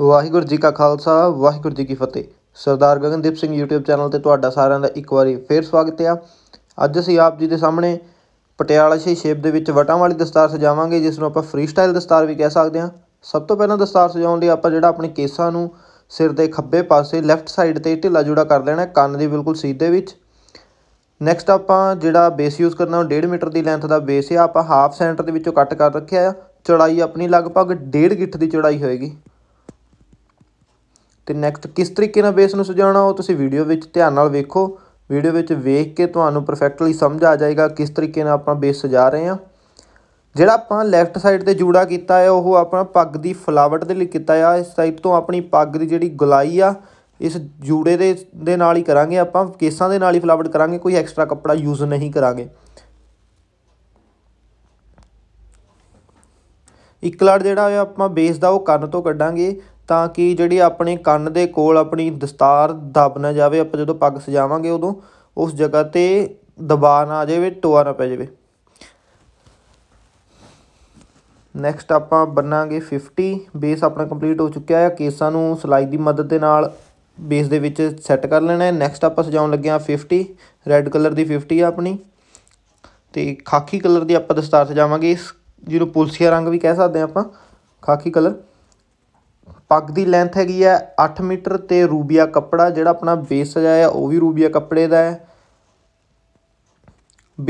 ਵਾਹਿਗੁਰੂ ਜੀ ਕਾ ਖਾਲਸਾ ਵਾਹਿਗੁਰੂ ਜੀ ਕੀ ਫਤਿਹ ਸਰਦਾਰ ਗਗਨਦੀਪ ਸਿੰਘ YouTube ਚੈਨਲ ਤੇ ਤੁਹਾਡਾ ਸਾਰਿਆਂ ਦਾ ਇੱਕ ਵਾਰੀ ਫੇਰ ਸਵਾਗਤ ਹੈ ਅੱਜ ਅਸੀਂ ਆਪ ਜੀ ਦੇ ਸਾਹਮਣੇ ਪਟਿਆਲਾ ਸ਼ੇ ਸ਼ੇਪ ਦੇ ਵਿੱਚ ਵਟਾਂ ਵਾਲੀ ਦਸਤਾਰ ਸਜਾਵਾਂਗੇ ਜਿਸ ਨੂੰ ਆਪਾਂ ਫ੍ਰੀ ਸਟਾਈਲ ਦਸਤਾਰ ਵੀ ਕਹਿ ਸਕਦੇ ਹਾਂ ਸਭ ਤੋਂ ਪਹਿਲਾਂ ਦਸਤਾਰ ਸਜਾਉਣ ਲਈ ਆਪਾਂ ਜਿਹੜਾ ਆਪਣੇ ਕੇਸਾਂ ਨੂੰ ਸਿਰ ਦੇ ਖੱਬੇ ਪਾਸੇ ਲੈਫਟ ਸਾਈਡ ਤੇ ਢਿੱਲਾ ਜੁੜਾ ਕਰ ਲੈਣਾ ਕੰਨ ਦੇ ਬਿਲਕੁਲ ਸਿੱਧੇ ਵਿੱਚ ਨੈਕਸਟ ਆਪਾਂ ਜਿਹੜਾ ਬੇਸ ਯੂਜ਼ ਕਰਨਾ ਉਹ 1.5 ਮੀਟਰ ਦੀ ਲੈਂਥ ਦਾ ਬੇਸ ਹੈ ਆਪਾਂ ਹਾਫ ਸੈਂਟਰ ਦੇ ਵਿੱਚੋਂ ਕੱਟ ਕਰ ਰੱਖਿਆ ਆ ਚੌੜਾਈ ਆਪਣੀ ਲਗਭਗ 1.5 ਗਿੱਠ ਦੀ ਚੌੜਾਈ ਹੋਏਗੀ ਤੇ ਨੈਕਸਟ ਕਿਸ ਤਰੀਕੇ ਨਾਲ ਬੇਸ ਨੂੰ ਸਜਾਉਣਾ ਉਹ ਤੁਸੀਂ ਵੀਡੀਓ ਵਿੱਚ ਧਿਆਨ ਨਾਲ ਵੇਖੋ ਵੀਡੀਓ ਵਿੱਚ ਵੇਖ ਕੇ ਤੁਹਾਨੂੰ ਪਰਫੈਕਟਲੀ ਸਮਝ ਆ ਜਾਏਗਾ ਕਿਸ ਤਰੀਕੇ ਨਾਲ ਆਪਾਂ ਬੇਸ ਸਜਾ ਰਹੇ ਹਾਂ ਜਿਹੜਾ ਆਪਾਂ ਲੈਫਟ ਸਾਈਡ ਤੇ ਜੂੜਾ ਕੀਤਾ ਹੈ ਉਹ ਆਪਣਾ ਪੱਗ ਦੀ ਫਲਾਵਟ ਦੇ ਲਈ ਕੀਤਾ ਆ ਇਸ ਸਾਈਡ ਤੋਂ ਆਪਣੀ ਪੱਗ ਦੀ ਜਿਹੜੀ ਗੁਲਾਈ ਆ ਇਸ ਜੂੜੇ ਦੇ ਦੇ ਨਾਲ ਹੀ ਕਰਾਂਗੇ ਆਪਾਂ ਕੇਸਾਂ ਦੇ ਨਾਲ ਹੀ ਫਲਾਵਟ ਕਰਾਂਗੇ ਕੋਈ ਐਕਸਟਰਾ ਕੱਪੜਾ ਯੂਜ਼ ਨਹੀਂ ਕਰਾਂਗੇ ਇੱਕ ਲੜ ਜਿਹੜਾ ਆ ਆਪਾਂ ਬੇਸ ਦਾ ਉਹ ਕੰਨ ਤੋਂ ਕੱਢਾਂਗੇ ਤਾਂ ਕਿ ਜਿਹੜੀ ਆਪਣੇ ਕੰਨ ਦੇ ਕੋਲ ਆਪਣੀ ਦਸਤਾਰ ਦਬ ਨਾ ਜਾਵੇ ਆਪਾਂ ਜਦੋਂ ਪੱਗ ਸਜਾਵਾਂਗੇ ਉਦੋਂ ਉਸ ਜਗ੍ਹਾ ਤੇ ਦਬਾ ਨਾ ਆ ਜਾਵੇ ਟੋਆ ਨਾ ਪੈ ਜਾਵੇ ਨੈਕਸਟ ਆਪਾਂ ਬਣਾਂਗੇ 50 ਬੇਸ ਆਪਣਾ ਕੰਪਲੀਟ ਹੋ ਚੁੱਕਿਆ ਹੈ ਕੇਸਾਂ ਨੂੰ ਸਲਾਈ ਦੀ ਮਦਦ ਦੇ ਨਾਲ ਬੇਸ ਦੇ ਵਿੱਚ ਸੈੱਟ ਕਰ ਲੈਣਾ ਹੈ ਨੈਕਸਟ ਆਪਾਂ ਸਜਾਉਣ ਲੱਗੇ ਆ 50 ਰੈੱਡ ਕਲਰ ਦੀ 50 ਆ ਆਪਣੀ ਤੇ ਖਾਕੀ ਕਲਰ ਦੀ ਆਪਾਂ ਦਸਤਾਰ ਸਜਾਵਾਂਗੇ ਜਿਹਨੂੰ ਪੁਲਸੀਆ ਰੰਗ ਵੀ ਕਹਿ ਸਕਦੇ ਆ ਆਪਾਂ ਖਾਕੀ ਕਲਰ ਪੱਗ ਦੀ ਲੈਂਥ ਹੈਗੀ ਹੈ 8 ਮੀਟਰ ਤੇ ਰੂਬੀਆ ਕੱਪੜਾ ਜਿਹੜਾ ਆਪਣਾ ਬੇਸ ਸਜਾਇਆ ਉਹ ਵੀ ਰੂਬੀਆ ਕੱਪੜੇ ਦਾ ਹੈ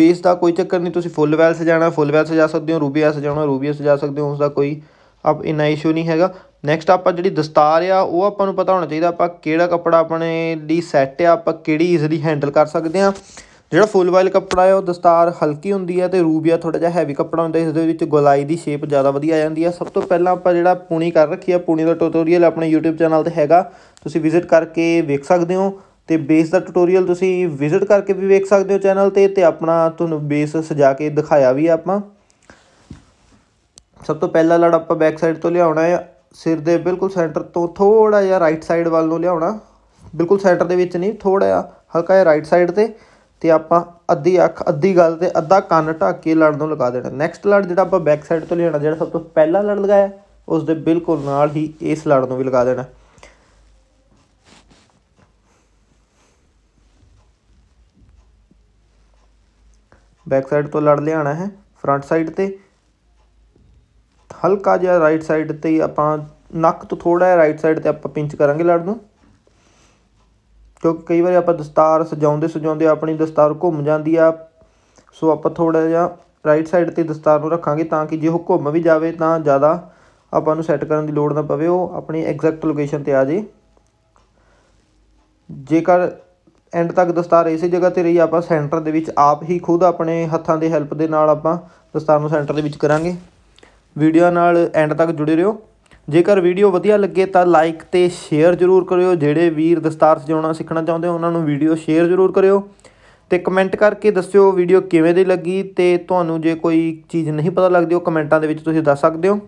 ਬੇਸ ਦਾ ਕੋਈ ਚੱਕਰ ਨਹੀਂ ਤੁਸੀਂ ਫੁੱਲ ਵੈਲ ਸਜਾਣਾ ਫੁੱਲ ਵੈਲ ਸਜਾ ਸਕਦੇ ਹੋ ਰੂਬੀਆ ਸਜਾਉਣਾ ਰੂਬੀਆ ਸਜਾ ਸਕਦੇ ਹੋ ਉਸ ਦਾ ਕੋਈ ਆਪ ਇਨਾ ਇਸ਼ੂ ਨਹੀਂ ਹੈਗਾ ਨੈਕਸਟ ਆਪਾਂ ਜਿਹੜੀ ਦਸਤਾਰ ਆ ਉਹ ਆਪਾਂ ਨੂੰ ਪਤਾ ਹੋਣਾ ਚਾਹੀਦਾ ਆਪਾਂ ਕਿਹੜਾ ਕੱਪੜਾ ਆਪਣੇ ਲਈ ਸੈੱਟ ਆ ਆਪਾਂ ਕਿਹੜੀ ਈਜ਼ਲੀ ਹੈਂਡਲ ਕਰ ਸਕਦੇ ਆ ਜਿਹੜਾ ਫੁੱਲ ਵਾਇਲ ਕੱਪੜਾ ਹੈ ਉਹ ਦਸਤਾਰ ਹਲਕੀ ਹੁੰਦੀ ਹੈ ਤੇ ਰੂਬੀਆ ਥੋੜਾ ਜਿਹਾ ਹੈਵੀ ਕੱਪੜਾ ਹੁੰਦਾ ਇਸ ਦੇ ਵਿੱਚ ਗੋਲਾਈ ਦੀ ਸ਼ੇਪ ਜ਼ਿਆਦਾ ਵਧੀਆ ਆ ਜਾਂਦੀ ਹੈ ਸਭ ਤੋਂ ਪਹਿਲਾਂ ਆਪਾਂ ਜਿਹੜਾ ਪੂਣੀ ਕਰ ਰੱਖੀ ਆ ਪੂਣੀ ਦਾ ਟਿਊਟੋਰੀਅਲ ਆਪਣੇ YouTube ਚੈਨਲ ਤੇ ਹੈਗਾ ਤੁਸੀਂ ਵਿਜ਼ਿਟ ਕਰਕੇ ਵੇਖ ਸਕਦੇ ਹੋ ਤੇ ਬੇਸ ਦਾ ਟਿਊਟੋਰੀਅਲ ਤੁਸੀਂ ਵਿਜ਼ਿਟ ਕਰਕੇ ਵੀ ਵੇਖ ਸਕਦੇ ਹੋ ਚੈਨਲ ਤੇ ਤੇ ਆਪਣਾ ਤੁਹਾਨੂੰ ਬੇਸ ਸਜਾ ਕੇ ਦਿਖਾਇਆ ਵੀ ਆਪਾਂ ਸਭ ਤੋਂ ਪਹਿਲਾਂ ਲੜ ਆਪਾਂ ਬੈਕ ਸਾਈਡ ਤੋਂ ਲਿਆਉਣਾ ਹੈ ਸਿਰ ਦੇ ਬਿਲਕੁਲ ਸੈਂਟਰ ਤੋਂ ਥੋੜਾ ਜਿਹਾ ਰਾਈਟ ਸਾਈਡ ਵੱਲ ਨੂੰ ਲਿਆਉਣਾ ਬਿਲਕੁਲ ਸੈਂਟਰ ਦੇ ਵਿੱਚ ਨਹੀਂ ਥੋੜਾ ਜਿਹਾ ਹਲਕਾ ਜਿਹਾ ਰਾਈਟ ਸਾਈਡ ਤੇ ਤੇ ਆਪਾਂ ਅੱਧੀ ਅੱਖ ਅੱਧੀ ਗੱਲ ਤੇ ਅੱਧਾ ਕੰਨ ਢੱਕ ਕੇ ਲੜ ਨੂੰ ਲਗਾ ਦੇਣਾ ਨੈਕਸਟ ਲੜ ਜਿਹੜਾ ਆਪਾਂ ਬੈਕ ਸਾਈਡ ਤੋਂ ਲੈਣਾ ਜਿਹੜਾ ਸਭ ਤੋਂ ਪਹਿਲਾਂ ਲੜ ਲਗਾਇਆ ਉਸ ਦੇ ਬਿਲਕੁਲ ਨਾਲ ਹੀ ਇਸ ਲੜ ਨੂੰ ਵੀ ਲਗਾ ਦੇਣਾ ਬੈਕ ਸਾਈਡ ਤੋਂ ਲੜ ਲਿਆਣਾ ਹੈ ਫਰੰਟ ਸਾਈਡ ਤੇ ਹਲਕਾ ਜਿਹਾ ਰਾਈਟ ਸਾਈਡ ਤੇ ਆਪਾਂ ਨੱਕ ਤੋਂ ਥੋੜਾ ਜਿਹਾ ਰਾਈਟ ਸਾਈਡ ਤੇ ਆਪਾਂ ਪਿੰਚ ਕਰਾਂਗੇ ਲੜ ਨੂੰ ਕਿਉਂਕਿ ਕਈ ਵਾਰੀ ਆਪਾਂ ਦਸਤਾਰ ਸਜਾਉਂਦੇ ਸਜਾਉਂਦੇ ਆਪਣੀ ਦਸਤਾਰ ਘੁੰਮ ਜਾਂਦੀ ਆ ਸੋ ਆਪਾਂ ਥੋੜਾ ਜਿਹਾ ਰਾਈਟ ਸਾਈਡ ਤੇ ਦਸਤਾਰ ਨੂੰ ਰੱਖਾਂਗੇ ਤਾਂ ਕਿ ਜੇ ਉਹ ਘੁੰਮ ਵੀ ਜਾਵੇ ਤਾਂ ਜ਼ਿਆਦਾ ਆਪਾਂ ਨੂੰ ਸੈੱਟ ਕਰਨ ਦੀ ਲੋੜ ਨਾ ਪਵੇ ਉਹ ਆਪਣੀ ਐਗਜ਼ੈਕਟ ਲੋਕੇਸ਼ਨ ਤੇ ਆ ਜੇ ਜੇਕਰ ਐਂਡ ਤੱਕ ਦਸਤਾਰ ਇਸੇ ਜਗ੍ਹਾ ਤੇ ਰਹੀ ਆਪਾਂ ਸੈਂਟਰ ਦੇ ਵਿੱਚ ਆਪ ਹੀ ਖੁਦ ਆਪਣੇ ਹੱਥਾਂ ਦੇ ਹੈਲਪ ਦੇ ਨਾਲ ਆਪਾਂ ਦਸਤਾਰ ਨੂੰ ਸੈਂਟਰ ਦੇ ਵਿੱਚ ਕਰਾਂਗੇ ਵੀਡੀਓ ਨਾਲ ਐਂਡ ਤੱਕ ਜੁੜੇ ਰਹੋ ਜੇਕਰ ਵੀਡੀਓ ਵਧੀਆ ਲੱਗੇ ਤਾਂ ਲਾਈਕ ਤੇ ਸ਼ੇਅਰ ਜ਼ਰੂਰ ਕਰਿਓ ਜਿਹੜੇ ਵੀਰ ਦਸਤਾਰ ਸਜਾਉਣਾ ਸਿੱਖਣਾ ਚਾਹੁੰਦੇ ਹੋ ਉਹਨਾਂ ਨੂੰ ਵੀਡੀਓ ਸ਼ੇਅਰ ਜ਼ਰੂਰ ਕਰਿਓ ਤੇ ਕਮੈਂਟ ਕਰਕੇ ਦੱਸਿਓ ਵੀਡੀਓ ਕਿਵੇਂ ਦੀ ਲੱਗੀ ਤੇ ਤੁਹਾਨੂੰ ਜੇ ਕੋਈ ਚੀਜ਼ ਨਹੀਂ ਪਤਾ ਲੱਗਦੀ ਉਹ ਕਮੈਂਟਾਂ ਦੇ ਵਿੱਚ ਤੁਸੀਂ ਦੱਸ ਸਕਦੇ ਹੋ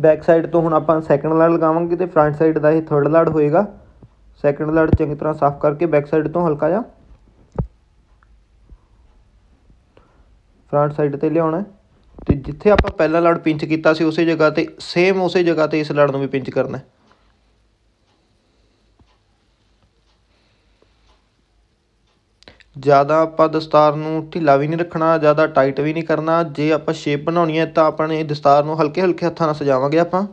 ਬੈਕ ਸਾਈਡ ਤੋਂ ਹੁਣ ਆਪਾਂ ਸੈਕੰਡ ਲੜ ਲਗਾਵਾਂਗੇ ਤੇ ਫਰੰਟ ਸਾਈਡ ਦਾ ਇਹ ਥਰਡ ਲੜ ਹੋਏਗਾ ਸੈਕੰਡ ਲੜ ਚੰਗੀ ਤਰ੍ਹਾਂ ਸਾਫ਼ ਕਰਕੇ ਬੈਕ ਸਾਈਡ ਤੋਂ ਹਲਕਾ ਜਿਹਾ ਫਰੰਟ ਸਾਈਡ ਤੇ ਲਿਆਉਣਾ ਤੇ ਜਿੱਥੇ ਆਪਾਂ ਪਹਿਲਾ ਲੜ ਪਿੰਚ ਕੀਤਾ ਸੀ ਉਸੇ ਜਗ੍ਹਾ ਤੇ ਸੇਮ ਉਸੇ ਜਗ੍ਹਾ ਤੇ ਇਸ ਲੜ ਨੂੰ ਵੀ ਪਿੰਚ ਕਰਨਾ ਜ਼ਿਆਦਾ ਆਪਾਂ ਦਸਤਾਰ ਨੂੰ ਢਿੱਲਾ ਵੀ ਨਹੀਂ ਰੱਖਣਾ ਜ਼ਿਆਦਾ ਟਾਈਟ ਵੀ ਨਹੀਂ ਕਰਨਾ ਜੇ ਆਪਾਂ ਸ਼ੇਪ ਬਣਾਉਣੀ ਹੈ ਤਾਂ ਆਪਣੇ ਦਸਤਾਰ ਨੂੰ ਹਲਕੇ ਹਲਕੇ ਹੱਥਾਂ ਨਾਲ ਸਜਾਵਾਂਗੇ ਆਪਾਂ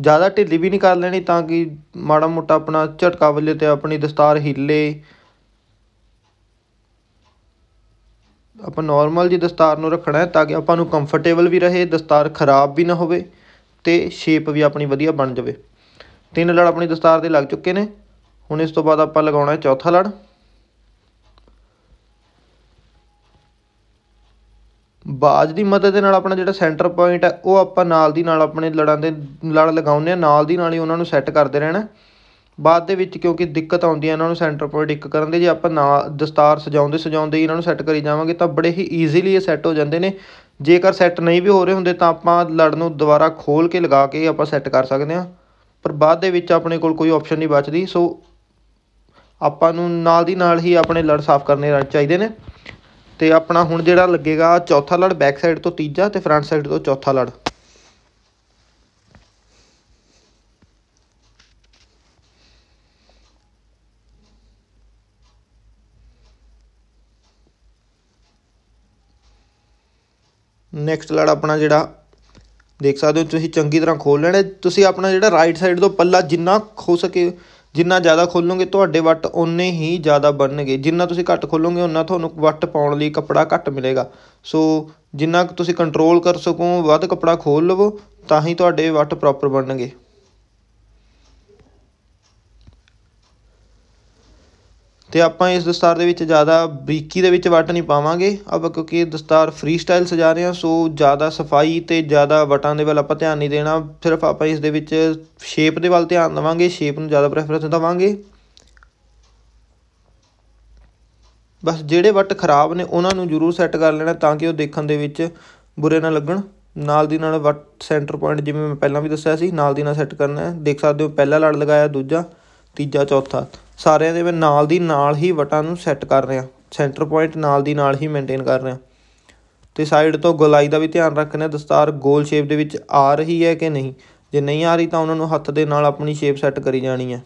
ਜ਼ਿਆਦਾ ਢਿੱਲੀ ਵੀ ਨਹੀਂ ਕਰ ਲੈਣੀ ਤਾਂ ਕਿ ਮਾੜਾ ਮੋਟਾ ਆਪਣਾ ਝਟਕਾ ਵੱਲੇ ਤੇ ਆਪਣੀ ਦਸਤਾਰ ਹਿੱਲੇ ਆਪਾਂ ਨੋਰਮਲ ਜੀ ਦਸਤਾਰ ਨੂੰ ਰੱਖਣਾ ਹੈ ਤਾਂ ਕਿ ਆਪਾਂ ਨੂੰ ਕੰਫਰਟੇਬਲ ਵੀ ਰਹੇ ਦਸਤਾਰ ਖਰਾਬ ਵੀ ਨਾ ਹੋਵੇ ਤੇ ਸ਼ੇਪ ਵੀ ਆਪਣੀ ਵਧੀਆ ਬਣ ਜਾਵੇ ਤਿੰਨ ਲੜ ਆਪਣੀ ਦਸਤਾਰ ਦੇ ਲੱਗ ਚੁੱਕੇ ਨੇ ਹੁਣ ਇਸ ਤੋਂ ਬਾਅਦ ਆਪਾਂ ਲਗਾਉਣਾ ਹੈ ਚੌਥਾ ਲੜ ਬਾਜ ਦੀ ਮਦਦ ਦੇ ਨਾਲ ਆਪਣਾ ਜਿਹੜਾ ਸੈਂਟਰ ਪੁਆਇੰਟ ਹੈ ਉਹ ਆਪਾਂ ਨਾਲ ਦੀ ਨਾਲ ਆਪਣੇ ਲੜਾਂ ਦੇ ਲੜ ਲਗਾਉਂਦੇ ਆ ਨਾਲ ਦੀ ਨਾਲ ਹੀ ਉਹਨਾਂ ਨੂੰ ਸੈੱਟ ਕਰਦੇ ਰਹਿਣਾ ਬਾਅਦ ਦੇ ਵਿੱਚ ਕਿਉਂਕਿ ਦਿੱਕਤ ਆਉਂਦੀ ਹੈ ਇਹਨਾਂ ਨੂੰ ਸੈਂਟਰ ਪੁਆਇੰਟ ਇੱਕ ਕਰਨ ਦੇ ਜੇ ਆਪਾਂ ਨਾ ਦਸਤਾਰ ਸਜਾਉਂਦੇ ਸਜਾਉਂਦੇ ਇਹਨਾਂ ਨੂੰ ਸੈੱਟ ਕਰੀ ਜਾਵਾਂਗੇ ਤਾਂ ਬੜੇ ਹੀ ਈਜ਼ੀਲੀ ਇਹ ਸੈੱਟ ਹੋ ਜਾਂਦੇ ਨੇ ਜੇਕਰ ਸੈੱਟ ਨਹੀਂ ਵੀ ਹੋ ਰਹੇ ਹੁੰਦੇ ਤਾਂ ਆਪਾਂ ਲੜ ਨੂੰ ਦੁਬਾਰਾ ਖੋਲ ਕੇ ਲਗਾ ਕੇ ਆਪਾਂ ਸੈੱਟ ਕਰ ਸਕਦੇ ਹਾਂ ਪਰ ਬਾਅਦ ਦੇ ਵਿੱਚ ਆਪਣੇ ਕੋਲ ਕੋਈ ਆਪਸ਼ਨ ਨਹੀਂ ਬਚਦੀ ਸੋ ਆਪਾਂ ਨੂੰ ਨਾਲ ਦੀ ਨਾਲ ਹੀ ਆਪਣੇ ਲੜ ਸਾਫ਼ ਕਰਨੇ ਚਾਹੀਦੇ ਨੇ ਤੇ ਆਪਣਾ ਹੁਣ ਜਿਹੜਾ ਲੱਗੇਗਾ ਚੌਥਾ ਲੜ ਬੈਕ ਸਾਈਡ ਤੋਂ ਤੀਜਾ ਤੇ ਫਰੰਟ ਸਾਈਡ ਤੋਂ ਚੌਥਾ ਲੜ ਨੈਕਸਟ ਲੜ ਆਪਣਾ ਜਿਹੜਾ ਦੇਖ ਸਕਦੇ ਹੋ ਤੁਸੀਂ ਚੰਗੀ ਤਰ੍ਹਾਂ ਖੋਲ ਲੈਣਾ ਤੁਸੀਂ ਆਪਣਾ ਜਿਹੜਾ ਰਾਈਟ ਸਾਈਡ ਤੋਂ ਪੱਲਾ ਜਿੰਨਾ ਖੋ ਸਕੇ ਜਿੰਨਾ ਜ਼ਿਆਦਾ ਖੋਲੋਗੇ ਤੁਹਾਡੇ ਵੱਟ ਉਨੇ ਹੀ ਜ਼ਿਆਦਾ ਬਣਨਗੇ ਜਿੰਨਾ ਤੁਸੀਂ ਘੱਟ ਖੋਲੋਗੇ ਉਨਾ ਤੁਹਾਨੂੰ ਵੱਟ ਪਾਉਣ ਲਈ ਕੱਪੜਾ ਘੱਟ ਮਿਲੇਗਾ ਸੋ ਜਿੰਨਾ ਤੁਸੀਂ ਕੰਟਰੋਲ ਕਰ ਸਕੋ ਵੱਧ ਕੱਪੜਾ ਖੋਲ ਲਵੋ ਤਾਂ ਹੀ ਤੁਹਾਡੇ ਵੱਟ ਪ੍ਰੋਪਰ ਬਣਨਗੇ ਤੇ ਆਪਾਂ ਇਸ ਦਸਤਾਰ ਦੇ ਵਿੱਚ ਜ਼ਿਆਦਾ ਬਰੀਕੀ ਦੇ ਵਿੱਚ ਵਟ ਨਹੀਂ ਪਾਵਾਂਗੇ ਆਪਾਂ ਕਿਉਂਕਿ ਇਹ ਦਸਤਾਰ ਫ੍ਰੀ ਸਟਾਈਲ ਸਜਾ ਰਹੇ ਹਾਂ ਸੋ ਜ਼ਿਆਦਾ ਸਫਾਈ ਤੇ ਜ਼ਿਆਦਾ ਵਟਾਂ ਦੇ ਵੱਲ ਆਪਾਂ ਧਿਆਨ ਨਹੀਂ ਦੇਣਾ ਸਿਰਫ ਆਪਾਂ ਇਸ ਦੇ ਵਿੱਚ ਸ਼ੇਪ ਦੇ ਵੱਲ ਧਿਆਨ ਦੇਵਾਂਗੇ ਸ਼ੇਪ ਨੂੰ ਜ਼ਿਆਦਾ ਪ੍ਰੈਫਰੈਂਸ ਦੇਵਾਂਗੇ ਬਸ ਜਿਹੜੇ ਵਟ ਖਰਾਬ ਨੇ ਉਹਨਾਂ ਨੂੰ ਜ਼ਰੂਰ ਸੈੱਟ ਕਰ ਲੈਣਾ ਤਾਂ ਕਿ ਉਹ ਦੇਖਣ ਦੇ ਵਿੱਚ ਬੁਰੇ ਨਾ ਲੱਗਣ ਨਾਲ ਦੀ ਨਾਲ ਵਟ ਸੈਂਟਰ ਪੁਆਇੰਟ ਜਿਵੇਂ ਮੈਂ ਪਹਿਲਾਂ ਵੀ ਦੱਸਿਆ ਸੀ ਨਾਲ ਦੀ ਨਾਲ ਸੈੱਟ ਕਰਨਾ ਹੈ ਦੇਖ ਸਕਦੇ ਹੋ ਪਹਿਲਾ ਲੜ ਲਗਾਇਆ ਦੂਜਾ ਤੀਜਾ ਚੌਥਾ ਸਾਰਿਆਂ ਦੇ ਮੈਂ ਨਾਲ ਦੀ ਨਾਲ ਹੀ ਵਟਾਂ ਨੂੰ ਸੈੱਟ ਕਰ ਰਿਹਾ ਸੈਂਟਰ ਪੁਆਇੰਟ ਨਾਲ ਦੀ ਨਾਲ ਹੀ ਮੇਨਟੇਨ ਕਰ ਰਿਹਾ ਤੇ ਸਾਈਡ ਤੋਂ ਗੋਲਾਈ ਦਾ ਵੀ ਧਿਆਨ ਰੱਖਣਾ ਦਸਤਾਰ ਗੋਲ ਸ਼ੇਪ ਦੇ ਵਿੱਚ ਆ ਰਹੀ ਹੈ ਕਿ ਨਹੀਂ ਜੇ ਨਹੀਂ ਆ ਰਹੀ ਤਾਂ ਉਹਨਾਂ ਨੂੰ ਹੱਥ ਦੇ ਨਾਲ ਆਪਣੀ ਸ਼ੇਪ ਸੈੱਟ ਕਰੀ ਜਾਣੀ ਹੈ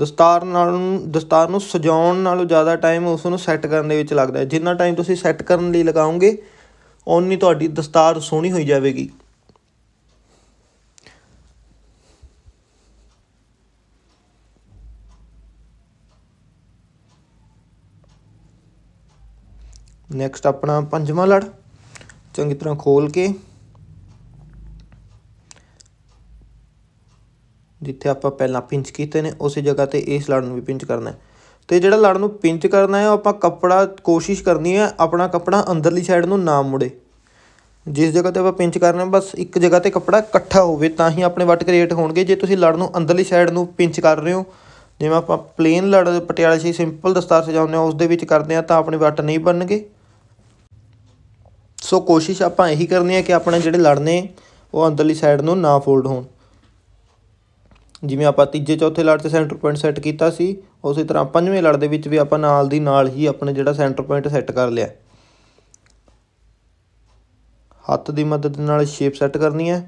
ਦਸਤਾਰ ਨਾਲ ਦਸਤਾਰ ਨੂੰ ਸਜਾਉਣ ਨਾਲੋਂ ਜ਼ਿਆਦਾ ਟਾਈਮ ਉਸ ਨੂੰ ਸੈੱਟ ਕਰਨ ਦੇ ਵਿੱਚ ਲੱਗਦਾ ਹੈ ਜਿੰਨਾ ਟਾਈਮ ਤੁਸੀਂ ਸੈੱਟ ਕਰਨ ਲਈ ਲਗਾਓਗੇ ਓਨੀ ਤੁਹਾਡੀ ਦਸਤਾਰ ਸੋਹਣੀ ਹੋਈ ਜਾਵੇਗੀ ਨੈਕਸਟ ਆਪਣਾ ਪੰਜਵਾਂ ਲੜ ਚੰਗੀ ਤਰ੍ਹਾਂ ਖੋਲ ਕੇ ਜਿੱਥੇ ਆਪਾਂ ਪਹਿਲਾਂ ਪਿੰਚ ਕੀਤੇ ਨੇ ਉਸੇ ਜਗ੍ਹਾ ਤੇ ਇਸ ਲੜ ਨੂੰ ਵੀ ਪਿੰਚ ਕਰਨਾ ਹੈ ਤੇ ਜਿਹੜਾ ਲੜ ਨੂੰ ਪਿੰਚ ਕਰਨਾ ਹੈ ਉਹ ਆਪਾਂ ਕੱਪੜਾ ਕੋਸ਼ਿਸ਼ ਕਰਨੀ ਹੈ ਆਪਣਾ ਕੱਪੜਾ ਅੰਦਰਲੀ ਸਾਈਡ ਨੂੰ ਨਾ ਮੁੜੇ ਜਿਸ ਜਗ੍ਹਾ ਤੇ ਆਪਾਂ ਪਿੰਚ ਕਰਨਾ ਹੈ ਬਸ ਇੱਕ ਜਗ੍ਹਾ ਤੇ ਕੱਪੜਾ ਇਕੱਠਾ ਹੋਵੇ ਤਾਂ ਹੀ ਆਪਣੇ ਵੱਟ ਕ੍ਰੀਏਟ ਹੋਣਗੇ ਜੇ ਤੁਸੀਂ ਲੜ ਨੂੰ ਅੰਦਰਲੀ ਸਾਈਡ ਨੂੰ ਪਿੰਚ ਕਰ ਰਹੇ ਹੋ ਜਿਵੇਂ ਆਪਾਂ ਪਲੇਨ ਲੜ ਪਟਿਆਲੇ ਸੀ ਸਿੰਪਲ ਦਸਤਾਰ ਸਜਾਉਂਦੇ ਆ ਉਸ ਦੇ ਵਿੱਚ ਕਰਦੇ ਆ ਤਾਂ ਆਪਣੇ ਵੱਟ ਨਹੀਂ ਬਣਨਗੇ ਸੋ ਕੋਸ਼ਿਸ਼ ਆਪਾਂ ਇਹੀ ਕਰਨੀ ਹੈ ਕਿ ਆਪਣੇ ਜਿਹੜੇ ਲੜਨੇ ਉਹ ਅੰਦਰਲੀ ਸਾਈਡ ਨੂੰ ਨਾ ਫੋਲਡ ਹੋਣ ਜਿਵੇਂ ਆਪਾਂ ਤੀਜੇ ਚੌਥੇ ਲੜ ਤੇ ਸੈਂਟਰ ਪੁਆਇੰਟ ਸੈੱਟ ਕੀਤਾ ਸੀ ਉਸੇ ਤਰ੍ਹਾਂ ਪੰਜਵੇਂ ਲੜ ਦੇ ਵਿੱਚ ਵੀ ਆਪਾਂ ਨਾਲ ਦੀ ਨਾਲ ਹੀ ਆਪਣੇ ਜਿਹੜਾ ਸੈਂਟਰ ਪੁਆਇੰਟ ਸੈੱਟ ਕਰ ਲਿਆ ਹੱਥ ਦੀ ਮਦਦ ਨਾਲ ਸ਼ੇਪ ਸੈੱਟ ਕਰਨੀ ਹੈ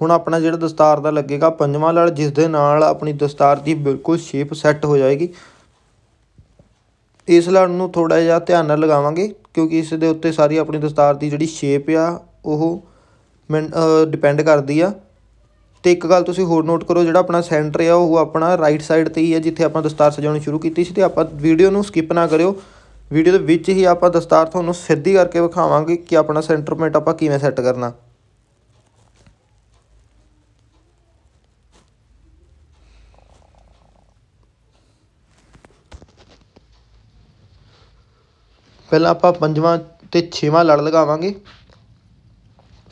ਹੁਣ ਆਪਣਾ ਜਿਹੜਾ ਦਸਤਾਰ ਦਾ ਲੱਗੇਗਾ ਪੰਜਵਾਂ ਲੜ ਜਿਸ ਦੇ ਨਾਲ ਆਪਣੀ ਦਸਤਾਰ ਦੀ ਬਿਲਕੁਲ ਸ਼ੇਪ ਸੈੱਟ ਹੋ ਜਾਏਗੀ ਇਸ ਲੜ ਨੂੰ ਥੋੜਾ ਜਿਹਾ ਧਿਆਨ ਨਾਲ ਲਗਾਵਾਂਗੇ ਕਿਉਂਕਿ ਇਸ ਦੇ ਉੱਤੇ ਸਾਰੀ ਆਪਣੀ ਦਸਤਾਰ ਦੀ ਜਿਹੜੀ ਸ਼ੇਪ ਆ ਉਹ ਡਿਪੈਂਡ ਕਰਦੀ ਆ ਤੇ ਇੱਕ ਗੱਲ ਤੁਸੀਂ ਹੋਰ ਨੋਟ ਕਰੋ ਜਿਹੜਾ ਆਪਣਾ ਸੈਂਟਰ ਆ ਉਹ ਆਪਣਾ ਰਾਈਟ ਸਾਈਡ ਤੇ ਹੀ ਹੈ ਜਿੱਥੇ ਆਪਾਂ ਦਸਤਾਰ ਸਜਾਉਣੀ ਸ਼ੁਰੂ ਕੀਤੀ ਸੀ ਤੇ ਆਪਾਂ ਵੀਡੀਓ ਨੂੰ ਸਕਿਪ ਨਾ ਕਰਿਓ ਵੀਡੀਓ ਦੇ ਵਿੱਚ ਹੀ ਆਪਾਂ ਦਸਤਾਰ ਤੁਹਾਨੂੰ ਸਿੱਧੀ ਕਰਕੇ ਵਿਖਾਵਾਂਗੇ ਕਿ ਆਪਣਾ ਸੈਂਟਰ ਪੁਆਇੰਟ ਆਪਾਂ ਕਿਵੇਂ ਸੈੱਟ ਕਰਨਾ ਪਹਿਲਾਂ ਆਪਾਂ ਪੰਜਵਾਂ ਤੇ ਛੇਵਾਂ ਲੜ ਲਗਾਵਾਂਗੇ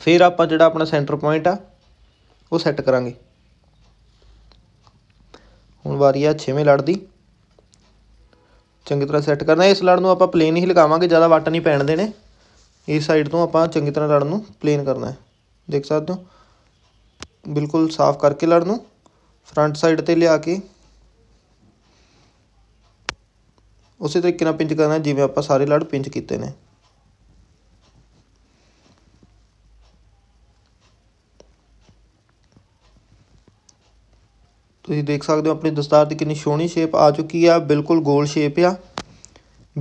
ਫਿਰ ਆਪਾਂ ਜਿਹੜਾ ਆਪਣਾ ਸੈਂਟਰ ਪੁਆਇੰਟ ਆ ਉਹ ਸੈੱਟ ਕਰਾਂਗੇ ਹੁਣ ਵਾਰੀ ਆ 6ਵੇਂ ਲੜ ਦੀ ਚੰਗੀ ਤਰ੍ਹਾਂ ਸੈੱਟ ਕਰਨਾ ਇਸ ਲੜ ਨੂੰ ਆਪਾਂ ਪਲੇਨ ਹੀ ਲਗਾਵਾਂਗੇ ਜ਼ਿਆਦਾ ਵਟ ਨਹੀਂ ਪੈਣ ਦੇਣੇ ਇਸ ਸਾਈਡ ਤੋਂ ਆਪਾਂ ਚੰਗੀ ਤਰ੍ਹਾਂ ਲੜ ਨੂੰ ਪਲੇਨ ਕਰਨਾ ਹੈ ਦੇਖ ਸਕਦੇ ਹੋ ਬਿਲਕੁਲ ਸਾਫ਼ ਕਰਕੇ ਲੜ ਨੂੰ ਫਰੰਟ ਸਾਈਡ ਤੇ ਲਿਆ ਕੇ ਉਸੇ ਤਰੀਕੇ ਨਾਲ ਪਿੰਚ ਕਰਨਾ ਜਿਵੇਂ ਆਪਾਂ ਸਾਰੇ ਲੜ ਪਿੰਚ ਕੀਤੇ ਨੇ ਤੁਸੀਂ ਦੇਖ ਸਕਦੇ ਹੋ ਆਪਣੀ ਦਸਤਾਰ ਦੀ ਕਿੰਨੀ ਸ਼ੋਣੀ ਸ਼ੇਪ ਆ ਚੁੱਕੀ ਆ ਬਿਲਕੁਲ ਗੋਲ ਸ਼ੇਪ ਆ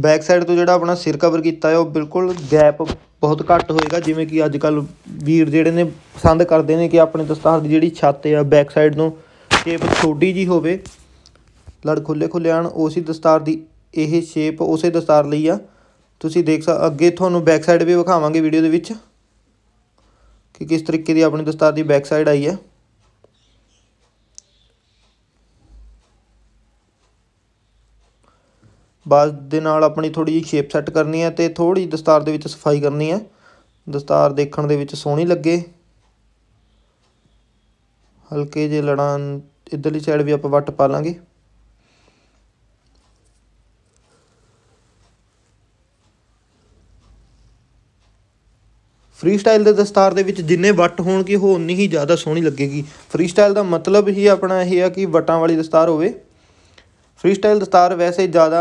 ਬੈਕ ਸਾਈਡ ਤੋਂ ਜਿਹੜਾ ਆਪਣਾ ਸਿਰ ਕਵਰ ਕੀਤਾ ਹੈ ਉਹ ਬਿਲਕੁਲ ਗੈਪ ਬਹੁਤ ਘੱਟ ਹੋਏਗਾ ਜਿਵੇਂ ਕਿ ਅੱਜ ਕੱਲ ਵੀਰ ਜਿਹੜੇ ਨੇ ਪਸੰਦ ਕਰਦੇ ਨੇ ਕਿ ਆਪਣੇ ਦਸਤਾਰ ਦੀ ਜਿਹੜੀ ਛੱਤ ਆ ਬੈਕ ਸਾਈਡ ਨੂੰ ਸ਼ੇਪ ਛੋਟੀ ਜੀ ਹੋਵੇ ਲੜ ਖੁੱਲੇ ਖੁੱਲੇ ਆਣ ਉਸੇ ਦਸਤਾਰ ਦੀ ਇਹ ਸ਼ੇਪ ਉਸੇ ਦਸਤਾਰ ਲਈ ਆ ਤੁਸੀਂ ਦੇਖ ਸਕ ਅੱਗੇ ਤੁਹਾਨੂੰ ਬੈਕ ਸਾਈਡ ਵੀ ਵਿਖਾਵਾਂਗੇ ਵੀਡੀਓ ਦੇ ਵਿੱਚ ਕਿ ਕਿਸ ਤਰੀਕੇ ਦੀ ਆਪਣੀ ਦਸਤਾਰ ਦੀ ਬੈਕ ਸਾਈਡ ਆਈ ਹੈ ਬਸ ਦੇ ਨਾਲ ਆਪਣੀ ਥੋੜੀ ਜਿਹੀ ਸ਼ੇਪ ਸੈੱਟ ਕਰਨੀ ਹੈ ਤੇ ਥੋੜੀ ਦਸਤਾਰ ਦੇ ਵਿੱਚ ਸਫਾਈ ਕਰਨੀ ਹੈ ਦਸਤਾਰ ਦੇਖਣ ਦੇ ਵਿੱਚ ਸੋਹਣੀ ਲੱਗੇ ਹਲਕੇ ਜੇ ਲੜਾਂ ਇਧਰਲੀ ਸਾਈਡ ਵੀ ਆਪਾਂ ਵੱਟ ਪਾ ਲਾਂਗੇ ਫ੍ਰੀ ਸਟਾਈਲ ਦੇ ਦਸਤਾਰ ਦੇ ਵਿੱਚ ਜਿੰਨੇ ਵੱਟ ਹੋਣਗੇ ਉਹ ਉਨੀ ਹੀ ਜ਼ਿਆਦਾ ਸੋਹਣੀ ਲੱਗੇਗੀ ਫ੍ਰੀ ਸਟਾਈਲ ਦਾ ਮਤਲਬ ਹੀ ਆਪਣਾ ਇਹ ਹੈ ਕਿ ਵਟਾਂ ਵਾਲੀ ਦਸਤਾਰ ਹੋਵੇ ਫ੍ਰੀ ਸਟਾਈਲ ਦਸਤਾਰ ਵੈਸੇ ਜ਼ਿਆਦਾ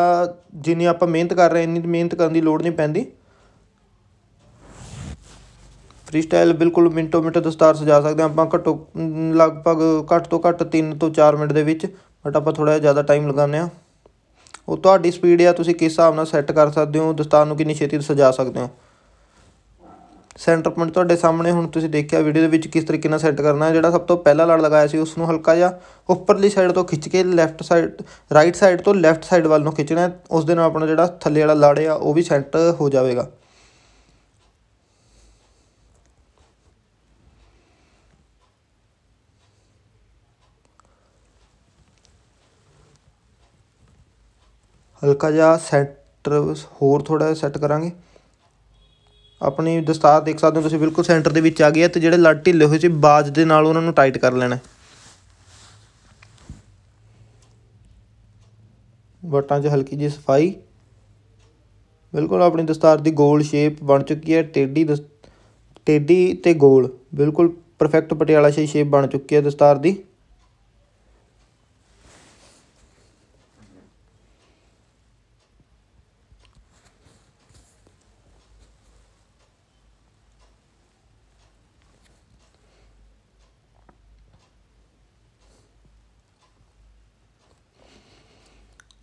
ਜਿੰਨੀ ਆਪਾਂ ਮਿਹਨਤ ਕਰ ਰਹੇ ਇੰਨੀ ਮਿਹਨਤ ਕਰਨ ਦੀ ਲੋੜ ਨਹੀਂ ਪੈਂਦੀ ਫ੍ਰੀ ਸਟਾਈਲ ਬਿਲਕੁਲ ਮਿੰਟੋ ਮਿੰਟ ਦਸਤਾਰ ਸਜਾ ਸਕਦੇ ਆਪਾਂ ਘੱਟੋ ਲਗਭਗ ਘੱਟ ਤੋਂ ਘੱਟ 3 ਤੋਂ 4 ਮਿੰਟ ਦੇ ਵਿੱਚ ਬਟ ਆਪਾਂ ਥੋੜਾ ਜਿਆਦਾ ਟਾਈਮ ਲਗਾਉਂਦੇ ਆ ਉਹ ਤੁਹਾਡੀ ਸਪੀਡ ਆ ਤੁਸੀਂ ਕਿਸ ਹਿਸਾਬ ਨਾਲ ਸੈੱਟ ਕਰ ਸਕਦੇ ਹੋ ਦਸਤਾਰ ਨੂੰ ਕਿੰਨੀ ਛੇਤੀ ਸਜਾ ਸਕਦੇ ਹੋ ਸੈਂਟਰ ਪੁਆਇੰਟ ਤੁਹਾਡੇ ਸਾਹਮਣੇ ਹੁਣ ਤੁਸੀਂ ਦੇਖਿਆ ਵੀਡੀਓ ਦੇ ਵਿੱਚ ਕਿਸ ਤਰੀਕੇ ਨਾਲ ਸੈੱਟ ਕਰਨਾ ਹੈ ਜਿਹੜਾ ਸਭ ਤੋਂ ਪਹਿਲਾ ਲੜ ਲਗਾਇਆ ਸੀ ਉਸ ਨੂੰ ਹਲਕਾ ਜਿਹਾ ਉੱਪਰਲੀ ਸਾਈਡ ਤੋਂ ਖਿੱਚ ਕੇ ਲੈਫਟ ਸਾਈਡ ਰਾਈਟ ਸਾਈਡ ਤੋਂ ਲੈਫਟ ਸਾਈਡ ਵੱਲ ਨੂੰ ਖਿੱਚਣਾ ਉਸ ਦੇ ਨਾਲ ਆਪਣਾ ਜਿਹੜਾ ਥੱਲੇ ਵਾਲਾ ਲੜ ਆ ਉਹ ਵੀ ਸੈੱਟ ਹੋ ਜਾਵੇਗਾ ਹਲਕਾ ਜਿਹਾ ਸੈਂਟਰ ਹੋਰ ਥੋੜਾ ਸੈੱਟ ਕਰਾਂਗੇ ਆਪਣੀ ਦਸਤਾਰ ਦੇਖ ਸਕਦੇ ਹੋ ਤੁਸੀਂ ਬਿਲਕੁਲ ਸੈਂਟਰ ਦੇ ਵਿੱਚ ਆ ਗਈ ਹੈ ਤੇ ਜਿਹੜੇ ਲੱਟ ਢਿੱਲੇ ਹੋਏ ਸੀ ਬਾਜ ਦੇ ਨਾਲ ਉਹਨਾਂ ਨੂੰ ਟਾਈਟ ਕਰ ਲੈਣਾ ਵਟਾਂ 'ਚ ਹਲਕੀ ਜਿਹੀ ਸਫਾਈ ਬਿਲਕੁਲ ਆਪਣੀ ਦਸਤਾਰ ਦੀ ਗੋਲ ਸ਼ੇਪ ਬਣ ਚੁੱਕੀ ਹੈ ਟੇਢੀ ਟੇਢੀ ਤੇ ਗੋਲ ਬਿਲਕੁਲ ਪਰਫੈਕਟ ਪਟਿਆਲਾ ਸ਼ੇਪ ਬਣ ਚੁੱਕੀ ਹੈ ਦਸਤਾਰ ਦੀ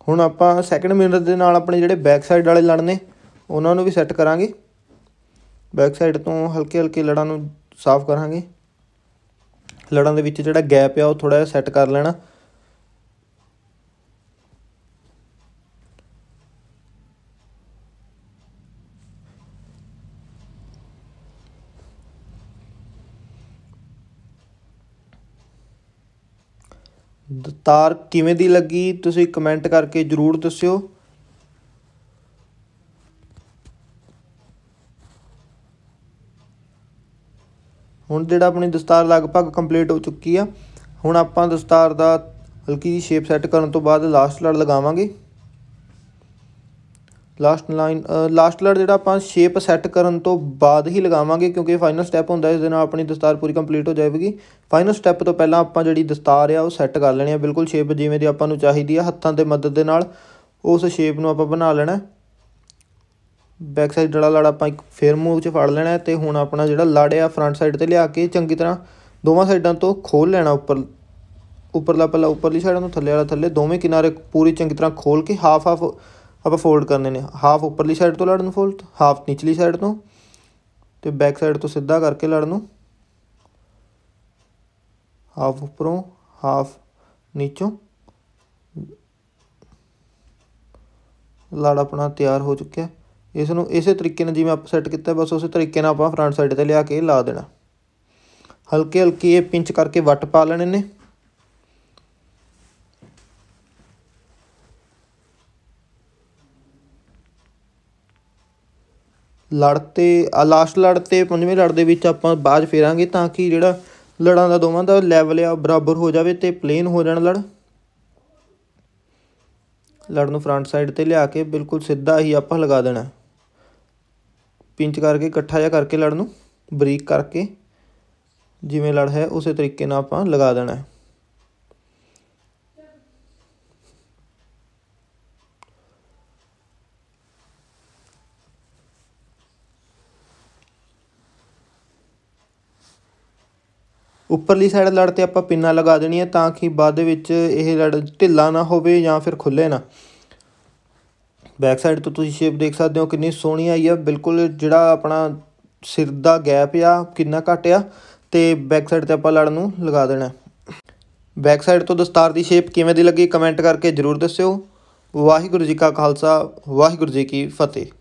ਹੁਣ ਆਪਾਂ ਸੈਕੰਡ ਮਿਰਰ ਦੇ ਨਾਲ ਆਪਣੇ ਜਿਹੜੇ ਬੈਕ ਸਾਈਡ ਵਾਲੇ ਲੜ ਨੇ ਉਹਨਾਂ ਨੂੰ ਵੀ ਸੈੱਟ ਕਰਾਂਗੇ ਬੈਕ ਸਾਈਡ ਤੋਂ ਹਲਕੇ ਹਲਕੇ ਲੜਾਂ ਨੂੰ ਸਾਫ਼ ਕਰਾਂਗੇ ਲੜਾਂ ਦੇ ਵਿੱਚ ਜਿਹੜਾ ਗੈਪ ਆ ਉਹ ਥੋੜਾ ਜਿਹਾ ਸੈੱਟ ਕਰ ਲੈਣਾ ਤਾਰ ਕਿਵੇਂ ਦੀ ਲੱਗੀ ਤੁਸੀਂ ਕਮੈਂਟ ਕਰਕੇ ਜਰੂਰ ਦੱਸਿਓ ਹੁਣ ਜਿਹੜਾ ਆਪਣੀ ਦਸਤਾਰ ਲਗਭਗ ਕੰਪਲੀਟ ਹੋ ਚੁੱਕੀ ਆ ਹੁਣ ਆਪਾਂ ਦਸਤਾਰ ਦਾ ਹਲਕੀ ਜਿਹੀ ਸ਼ੇਪ ਸੈੱਟ ਕਰਨ ਤੋਂ ਬਾਅਦ ਲਾਸਟ ਲੜ ਲਗਾਵਾਂਗੇ ਲਾਸਟ ਲਾਈਨ ਲਾਸਟ ਲੜ ਜਿਹੜਾ ਆਪਾਂ ਸ਼ੇਪ ਸੈੱਟ ਕਰਨ ਤੋਂ ਬਾਅਦ ਹੀ ਲਗਾਵਾਂਗੇ ਕਿਉਂਕਿ ਫਾਈਨਲ ਸਟੈਪ ਹੁੰਦਾ ਇਸ ਦੇ ਨਾਲ ਆਪਣੀ ਦਸਤਾਰ ਪੂਰੀ ਕੰਪਲੀਟ ਹੋ ਜਾਵੇਗੀ ਫਾਈਨਲ ਸਟੈਪ ਤੋਂ ਪਹਿਲਾਂ ਆਪਾਂ ਜਿਹੜੀ ਦਸਤਾਰ ਆ ਉਹ ਸੈੱਟ ਕਰ ਲੈਣੀ ਆ ਬਿਲਕੁਲ ਸ਼ੇਪ ਜਿਵੇਂ ਦੀ ਆਪਾਂ ਨੂੰ ਚਾਹੀਦੀ ਆ ਹੱਥਾਂ ਦੇ ਮਦਦ ਦੇ ਨਾਲ ਉਸ ਸ਼ੇਪ ਨੂੰ ਆਪਾਂ ਬਣਾ ਲੈਣਾ ਬੈਕ ਸਾਈਡ ਜਿਹੜਾ ਲੜ ਆਪਾਂ ਇੱਕ ਫੇਰ ਮੂਵ 'ਚ ਫੜ ਲੈਣਾ ਤੇ ਹੁਣ ਆਪਣਾ ਜਿਹੜਾ ਲੜ ਆ ਫਰੰਟ ਸਾਈਡ ਤੇ ਲਿਆ ਕੇ ਚੰਗੀ ਤਰ੍ਹਾਂ ਦੋਵਾਂ ਸਾਈਡਾਂ ਤੋਂ ਖੋਲ ਲੈਣਾ ਉੱਪਰ ਉੱਪਰਲਾ ਪੱਲਾ ਉੱਪਰਲੀ ਸਾਈਡ ਨੂੰ ਥੱਲੇ ਵਾਲਾ ਥੱਲੇ ਦੋਵੇਂ ਕਿਨਾਰੇ ਪੂਰੀ ਚੰਗੀ ਤਰ੍ਹਾਂ ਖੋਲ ਕੇ ਹਾਫ ਹਾਫ ਆਪਾਂ ਫੋਲਡ ਕਰਨੇ ਨੇ ਹਾਫ ਉੱਪਰਲੀ ਸਾਈਡ ਤੋਂ ਲੜਨ ਫੋਲਡ ਹਾਫ ਨੀਚਲੀ ਸਾਈਡ ਤੋਂ ਤੇ ਬੈਕ ਸਾਈਡ ਤੋਂ ਸਿੱਧਾ ਕਰਕੇ ਲੜਨ ਨੂੰ ਹਾਫ ਉੱਪਰੋਂ ਹਾਫ ਨੀਚੋਂ ਲੜ ਆਪਣਾ ਤਿਆਰ ਹੋ ਚੁੱਕਿਆ ਇਸ ਨੂੰ ਇਸੇ ਤਰੀਕੇ ਨਾਲ ਜਿਵੇਂ ਆਪ ਸੈੱਟ ਕੀਤਾ ਬਸ ਉਸੇ ਤਰੀਕੇ ਨਾਲ ਆਪਾਂ ਫਰੰਟ ਸਾਈਡ ਤੇ ਲਿਆ ਕੇ ਲਾ ਦੇਣਾ ਹਲਕੇ ਹਲਕੇ ਇਹ ਪਿੰਚ ਕਰਕੇ ਵੱਟ ਪਾ ਲੈਣੇ ਨੇ ਲੜਤੇ ਲਾਸਟ ਲੜ ਤੇ ਪੰਜਵੇਂ ਲੜ ਦੇ ਵਿੱਚ ਆਪਾਂ ਬਾਅਦ ਫੇਰਾਂਗੇ ਤਾਂ ਕਿ ਜਿਹੜਾ ਲੜਾਂ ਦਾ ਦੋਵਾਂ ਦਾ ਲੈਵਲ ਆ ਬਰਾਬਰ ਹੋ ਜਾਵੇ ਤੇ ਪਲੇਨ ਹੋ ਜਾਣ ਲੜ ਲੜ ਨੂੰ ਫਰੰਟ ਸਾਈਡ ਤੇ ਲਿਆ ਕੇ ਬਿਲਕੁਲ ਸਿੱਧਾ ਹੀ ਆਪਾਂ ਲਗਾ ਦੇਣਾ ਪਿੰਚ ਕਰਕੇ ਇਕੱਠਾ ਜਿਹਾ ਕਰਕੇ ਲੜ ਨੂੰ ਬਰੀਕ ਕਰਕੇ ਜਿਵੇਂ ਲੜ ਹੈ ਉਸੇ ਤਰੀਕੇ ਨਾਲ ਆਪਾਂ ਲਗਾ ਦੇਣਾ ਉੱਪਰਲੀ ਸਾਈਡ ਲੜ ਤੇ ਆਪਾਂ ਪਿੰਨਾ ਲਗਾ ਦੇਣੀ ਹੈ ਤਾਂ ਕਿ ਬਾਅਦ ਵਿੱਚ ਇਹ ਲੜ ਢਿੱਲਾ ਨਾ ਹੋਵੇ ਜਾਂ ਫਿਰ ਖੁੱਲੇ ਨਾ ਬੈਕ ਸਾਈਡ ਤੋਂ ਤੁਸੀਂ ਸ਼ੇਪ ਦੇਖ ਸਕਦੇ ਹੋ ਕਿੰਨੀ ਸੋਹਣੀ ਆਈ ਆ ਬਿਲਕੁਲ ਜਿਹੜਾ ਆਪਣਾ ਸਿਰ ਦਾ ਗੈਪ ਆ ਕਿੰਨਾ ਘਟ ਆ ਤੇ ਬੈਕ ਸਾਈਡ ਤੇ ਆਪਾਂ ਲੜ ਨੂੰ ਲਗਾ ਦੇਣਾ ਬੈਕ ਸਾਈਡ ਤੋਂ ਦਸਤਾਰ ਦੀ ਸ਼ੇਪ ਕਿਵੇਂ ਦੀ ਲੱਗੀ ਕਮੈਂਟ ਕਰਕੇ ਜਰੂਰ ਦੱਸਿਓ ਵਾਹਿਗੁਰੂ ਜੀ ਕਾ ਖਾਲਸਾ ਵਾਹਿਗੁਰੂ ਜੀ ਕੀ ਫਤਿਹ